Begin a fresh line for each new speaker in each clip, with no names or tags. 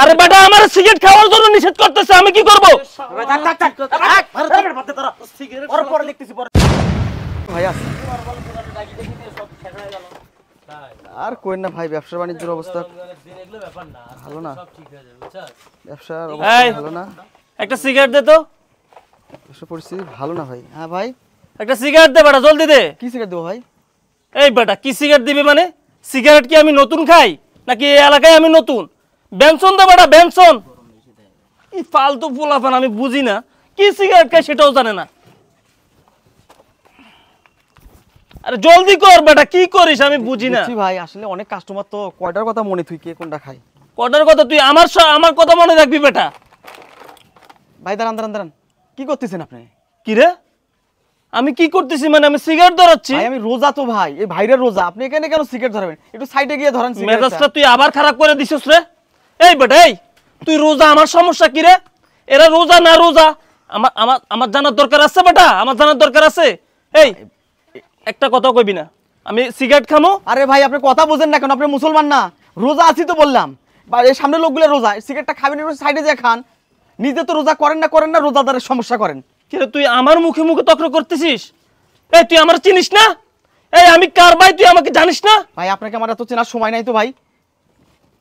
আরে বেটা আমার সিগারেট খাওয়ার জন্য নিষেধ করতেছে আমি কি করবো পরে আর কই না ভাই ব্যবসা বাণিজ্যের অবস্থা ভালো না ব্যবসার ভালো না একটা সিগারেট দে তো ব্যবসা পরিস্থিতি ভালো না ভাই হ্যাঁ ভাই একটা সিগারেট দে বেটা জলদি দে কি সিগারেট দেবো ভাই এই বেটা কি সিগারেট দিবি মানে সিগারেট কি আমি নতুন খাই নাকি এই এলাকায় আমি নতুন বেনসন দেব এটা বেনসন এই ফালতু ফুলাফান আমি বুঝি না কি সিগারেট খাই সেটাও জানে না আরে জলদি কর বেটা কি করিস আমি বুঝি না ভাই আসলে অনেক কাস্টমার তো কয়টার কথা মনে তুই কে কোনটা খাই কয়টার কথা তুই আমার আমার কথা মনে রাখবি বেটা ভাই দাঁড়ান দাঁড়ান দাঁড়ান কি করতেছেন আপনি কি রে আমি কি করতেছি মানে আমি সিগারেট ধরাচ্ছি আমি রোজা তো ভাই এই ভাইরের রোজা আপনি এখানে কেন সিগারেট ধরাবেন একটু সাইডে গিয়ে ধরেন মেজাজটা তুই আবার খারাপ করে দিছিস রে এই বেটা এই তুই রোজা আমার সমস্যা কি রে এরা রোজা না রোজা আমার আমার আমার জানার দরকার আছে বেটা আমার জানার দরকার আছে এই একটা কথা কইবি না আমি সিগারেট খামো আরে ভাই আপনি কথা বুঝেন না কেন আপনি মুসলমান না রোজা আছি তো বললাম এই সামনে লোকগুলো রোজা সিগারেটটা খাবেন সাইডে যে খান নিজে তো রোজা করেন না করেন না রোজাদারের সমস্যা করেন কিন্তু তুই আমার মুখে মুখে তক্র করতেছিস এই তুই আমার চিনিস না এই আমি কার ভাই তুই আমাকে জানিস না ভাই আপনাকে আমার এত চেনার সময় নাই তো ভাই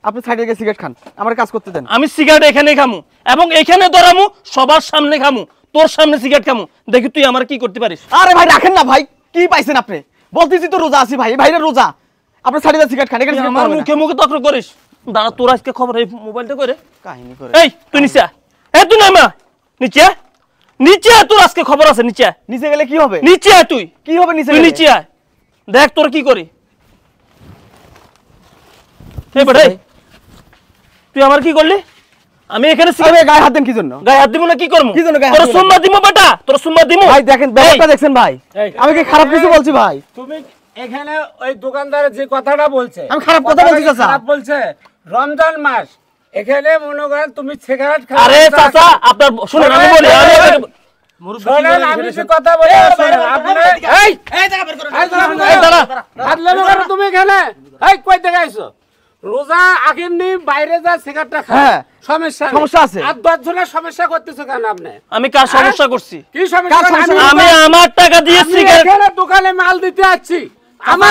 আপনি সাইডে গিয়ে সিগারেট খান আমার কাজ করতে দেন আমি সিগারেট এখানে খামু এবং এখানে ধরামু সবার সামনে খামু তোর সামনে সিগারেট খামু দেখি তুই আমার কি করতে পারিস আরে ভাই রাখেন না ভাই কি পাইছেন আপনি বলতেছি তো রোজা আছি ভাই ভাইরা রোজা আপনি সাইডে সিগারেট খান এখানে আমার মুখে মুখে তক্র করিস দাঁড়া তোর আজকে খবর এই মোবাইলটা করে কাহিনী করে এই তুই নিচে এ তুই নামা নিচে নিচে তোর আজকে খবর আছে নিচে নিচে গেলে কি হবে নিচে তুই কি হবে নিচে নিচে দেখ তোর কি করি তুই আমার কি করলি আমি এখানে গায়ে হাত দেন কি জন্য গায়ে হাত দিব না কি করবো কি জন্য তোর সুম্মা দিমু বেটা তোর ভাই দেখেন ব্যাপারটা ভাই আমি কি খারাপ কিছু বলছি ভাই তুমি এখানে ওই দোকানদার যে কথাটা বলছে আমি খারাপ কথা বলছি খারাপ বলছে রমজান মাস এখানে মনে করেন তুমি তুমি এখানে রোজা আগের নি বাইরে যা সিগারেটটা খায় হ্যাঁ। সমস্যা সমস্যা আছে আর দশজনের সমস্যা করতেছো কেন আপনি আমি কার হ্যাঁ? সমস্যা করছি কি সমস্যা আমি আমার টাকা দিয়ে দোকানে মাল দিতে আসছি আমি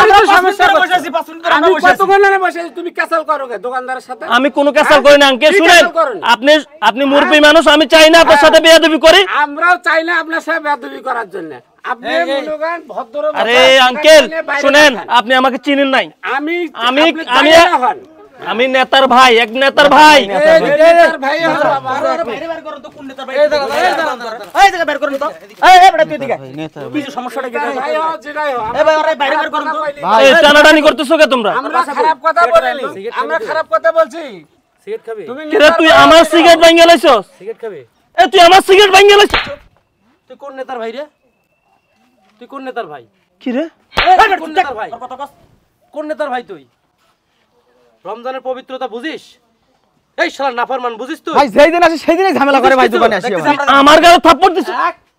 ক্যাসাল হ্যাঁ? করি না আপনি আপনি হ্যাঁ? মানুষ আমি চাই না আপনার হ্যাঁ? সাথে বেয়াদবি করি আমরাও চাই না আপনার সাথে বেয়াদবি করার জন্য আরে আঙ্কেল শুনেন আপনি আমাকে চিনেন নাই আমি আমি আমি আমি নেতার ভাই এক নেতার ভাই টানাটানি করতেছো কে তোমরা খারাপ কথা বলছি তুই আমার সিগারেট ভাঙিয়ে লাইছস এ তুই আমার সিগারেট ভাঙিয়ে লাইছস তুই কোন নেতার ভাই রে তুই কোন নেতার ভাই কি রে কোন নেতার ভাই কোন নেতার ভাই তুই রমজানের পবিত্রতা বুঝিস এই শালা নাফরমান বুঝিস তুই ভাই যেই দিন আসে সেই দিনই ঝামেলা করে ভাই দোকানে আসি আমার গায়ে থাপ্পড় দিছিস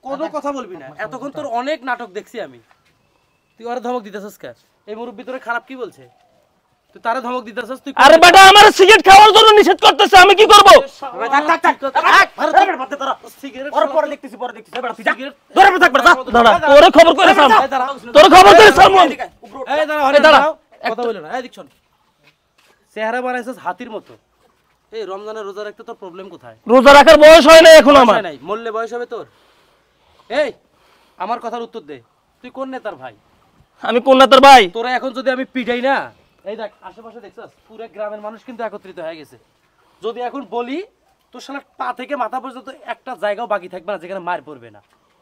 কোন কথা বলবি না এতক্ষণ তোর অনেক নাটক দেখছি আমি তুই আরে ধমক দিতেছিস কে এই মুরুব ভিতরে খারাপ কি বলছে তুই তারে ধমক দিতেছিস তুই আরে বেটা আমার সিগারেট খাওয়ার জন্য নিষেধ করতেছে আমি কি করব ভাই থাক থাক থাক আরে বেটা বাদ দে তোরা সিগারেট পরে পরে দেখতেছি পরে দেখতেছি বেটা তুই সিগারেট ধরে থাক বেটা দাঁড়া তোরে খবর কইরা সাম তোর খবর কইরা সাম এই দাঁড়া এই দাঁড়া কথা বল না এই দেখছ শোন চেহারা বানাইছিস হাতির মতো এই রমজানের রোজা রাখতে তোর প্রবলেম কোথায় রোজা রাখার বয়স হয় না এখন আমার নাই মরলে বয়স হবে তোর এই আমার কথার উত্তর দে তুই কোন নেতার ভাই আমি কোন নেতার ভাই তোরা এখন যদি আমি পিটাই না এই দেখ আশেপাশে দেখছস পুরো গ্রামের মানুষ কিন্তু একত্রিত হয়ে গেছে যদি এখন বলি তোর সালা পা থেকে মাথা পর্যন্ত একটা জায়গাও বাকি থাকবে না যেখানে মার পড়বে না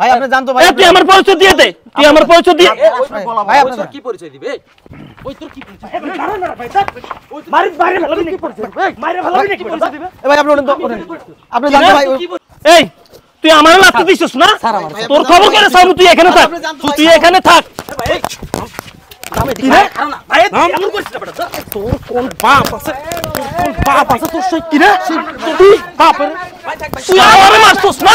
ভাই আপনি জানতো ভাই তুই আমার পরিচয় দিয়ে দে তুই আমার পরিচয় দিয়ে ভাই আপনি কি পরিচয় দিবে ওই তোর কি পরিচয় না ভাই মারি মারি ভালো কি পরিচয় মারি ভালো কি পরিচয় দিবে ভাই আপনি আপনি জানতো ভাই এই তুই আমার লাতে দিছিস না তোর খবর করে সামু তুই এখানে থাক তুই এখানে থাক তোর কোন বাপ আছে তোর বাপ আছে তোর তুই বাপ তুই আমার মারছিস না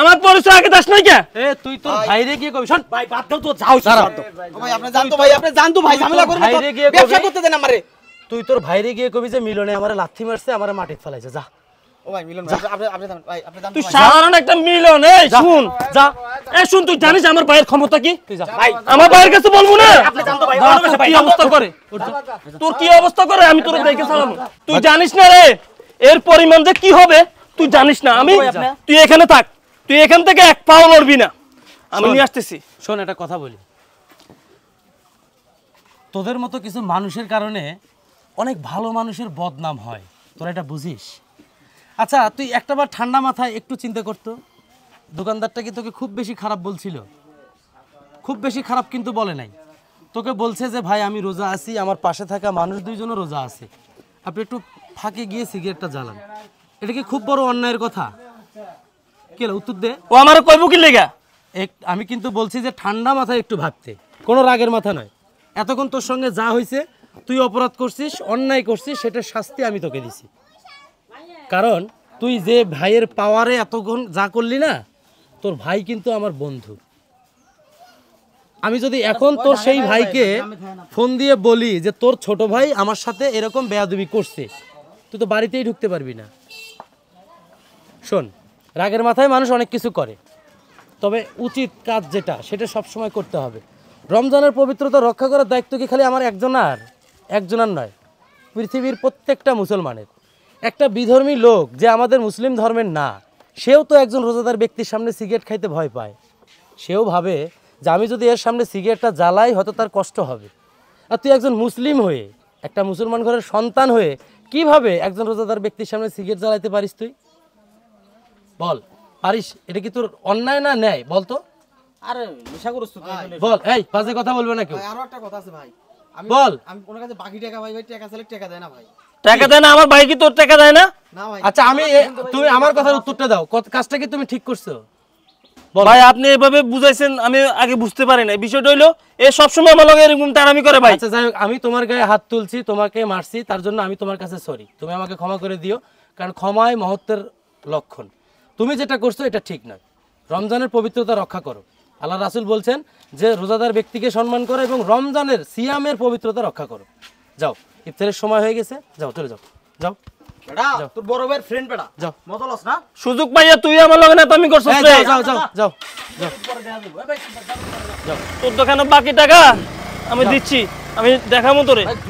আমার পরিচয় আগে দাস নাই কে এ তুই তো ভাইরে গিয়ে কবি শোন ভাই বাদ দাও তো যাও দাঁড়া ভাই আপনি জানতো ভাই আপনি জানতো ভাই ঝামেলা করবি ভাইরে গিয়ে কই ব্যবসা করতে দেন আমারে তুই তোর ভাইরে গিয়ে কবি যে মিলনে আমারে লাথি মারছে আমারে মাটি ফলাইছে যা ও ভাই মিলন ভাই আপনি আপনি ভাই আপনি জানতো তুই সাধারণ একটা মিলন এই শুন যা এ শুন তুই জানিস আমার ভাইয়ের ক্ষমতা কি তুই যা ভাই আমার ভাইয়ের কাছে বলবো না আপনি জানতো ভাই আমার কাছে কি অবস্থা করে তোর কি অবস্থা করে আমি তোর দেখে সালামু তুই জানিস না রে এর পরিমাণ যে কি হবে তুই জানিস না আমি তুই এখানে থাক তুই এখান থেকে এক পাও লড়বি না আমি নিয়ে আসতেছি শোন একটা কথা বলি তোদের মতো কিছু মানুষের কারণে অনেক ভালো মানুষের বদনাম হয় তোরা এটা বুঝিস আচ্ছা তুই বার ঠান্ডা মাথায় একটু চিন্তা করতো দোকানদারটা কি তোকে খুব বেশি খারাপ বলছিল খুব বেশি খারাপ কিন্তু বলে নাই তোকে বলছে যে ভাই আমি রোজা আছি আমার পাশে থাকা মানুষ দুইজনও রোজা আছে আপনি একটু ফাঁকে গিয়ে সিগারেটটা জ্বালান এটা কি খুব বড় অন্যায়ের কথা উত্তর দে ও আমার কইবো কি লেগা আমি কিন্তু বলছি যে ঠান্ডা মাথায় একটু ভাবতে কোনো রাগের মাথা নয় এতক্ষণ তোর সঙ্গে যা হয়েছে তুই অপরাধ করছিস অন্যায় করছিস সেটা শাস্তি আমি তোকে দিছি কারণ তুই যে ভাইয়ের পাওয়ারে এতক্ষণ যা করলি না তোর ভাই কিন্তু আমার বন্ধু আমি যদি এখন তোর সেই ভাইকে ফোন দিয়ে বলি যে তোর ছোট ভাই আমার সাথে এরকম বেয়াদুবি করছে তুই তো বাড়িতেই ঢুকতে পারবি না শোন রাগের মাথায় মানুষ অনেক কিছু করে তবে উচিত কাজ যেটা সেটা সবসময় করতে হবে রমজানের পবিত্রতা রক্ষা করার দায়িত্ব কি খালি আমার একজনার একজনার নয় পৃথিবীর প্রত্যেকটা মুসলমানের একটা বিধর্মী লোক যে আমাদের মুসলিম ধর্মের না সেও তো একজন রোজাদার ব্যক্তির সামনে সিগারেট খাইতে ভয় পায় সেও ভাবে যে আমি যদি এর সামনে সিগারেটটা জ্বালাই হয়তো তার কষ্ট হবে আর তুই একজন মুসলিম হয়ে একটা মুসলমান ঘরের সন্তান হয়ে কিভাবে একজন রোজাদার ব্যক্তির সামনে সিগারেট জ্বালাইতে পারিস তুই বল পারিস এটা কি তোর অন্যায় না ন্যায় বলতো আরে বল এই কথা বলবে না কেউ আরো একটা কথা আছে ভাই বল আমি কাছে বাকি টাকা ভাই ভাই টাকা চাইলে টাকা দেয় না ভাই টাকা দেয় না আমার ভাই কি তোর টাকা দেয় না আচ্ছা আমি তুমি আমার কথার উত্তরটা দাও কাজটা কি তুমি ঠিক করছো ভাই আপনি এভাবে বুঝাইছেন আমি আগে বুঝতে পারি না বিষয়টা হইলো এ সবসময় আমার লগে এরকম তারামি করে ভাই আচ্ছা যাই হোক আমি তোমার গায়ে হাত তুলছি তোমাকে মারছি তার জন্য আমি তোমার কাছে সরি তুমি আমাকে ক্ষমা করে দিও কারণ ক্ষমায় মহত্বের লক্ষণ তুমি যেটা করছো এটা ঠিক নয় রমজানের পবিত্রতা রক্ষা করো আল্লাহ রাসুল বলছেন যে রোজাদার ব্যক্তিকে সম্মান করো এবং রমজানের সিয়ামের পবিত্রতা রক্ষা করো যাও ইফতারের সময় হয়ে গেছে যাও চলে যাও যাও আমি দিচ্ছি আমি দেখাবো তোরে